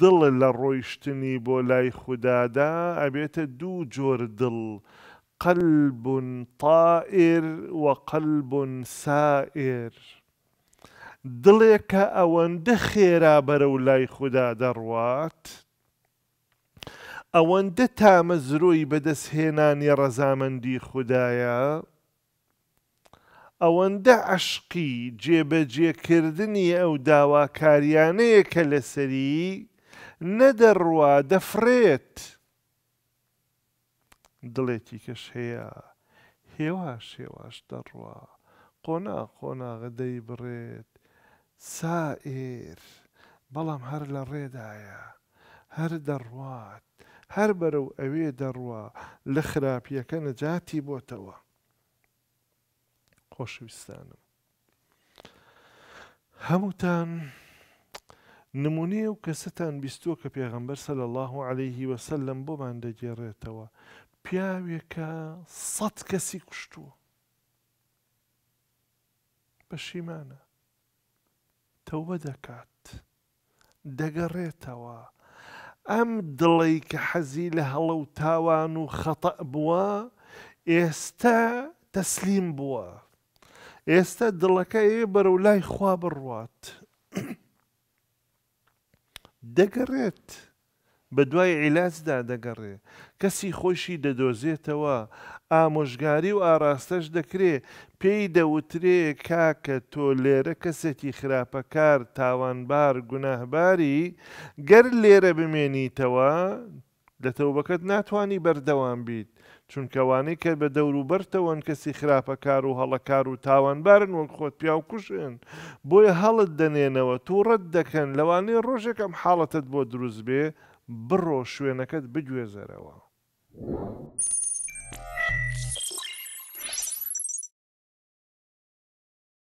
دڵ لە ڕۆیشتنی بۆ لای خوددادا ئەبێتە دوو جۆر دڵ. قەلب تائر و قەلب سائر دڵێک کە ئەوەندە خێرا بەرە و لای خوددا دەڕوات ئەوەندە تامە زرۆی بەدەستهێنانی ڕەزامەندی خوددایە ئەوەندە عشقی جێبەجێکردنی ئەو داواکاریانەیە کە لەسەری نەدەڕوا دەفرێت دڵێکی کەش هەیە هێواش هێواش دەڕوا قۆنا قۆناغدەی بڕێت سائێر بەڵام هەر لە ڕێدایە هەر دەڕوات هەر بەرەو ئەوێ دەڕوا لە خراپیەکە نەجاتی بۆتەوە خۆشویستانم هەمووتان نمونەیە و کەستان بیستوە کە پێغەمبەر سەل الله عليهەیهی وەسەل لەم بۆمان دەگێڕێتەوە پیاوێکە سەد کەسی کوشتووە بەشیمانە تەوبە دەکات دەگەڕێتەوە ئەم دڵی کە حەزی لە هەڵە و تاوان و خەتە بووە ئێستا تەسلیم بووە ئێستا دڵەکە ئێ بەرەو لای خوا بڕوات دەگەڕێت بە دوای عیلازدا دەگەڕێ کەسی خۆشی دەدۆزێتەوە ئامۆژگاری و ئاراستەش دەکرێ پێی دەوترێ کاکە تۆ لێرە کەسێکی خراپەکار تاوانبار گوناهباری گەر لێرە بمێنیتەوە لە تەوبەکەت ناتوانانی بەردەوام بیت چونکەوانەی کە بە دەور و بەرتەوەن کەسی خراپە کار و هەڵەکار و تاوانبارن وەک خۆت پیا و کوشن بۆیە هەڵت دەنێنەوە تو ڕەت دەکەن لەوانەیە ڕۆژێکم حاڵەتت بۆ دروست بێ بڕۆ شوێنەکەت بگوێزەرەوە.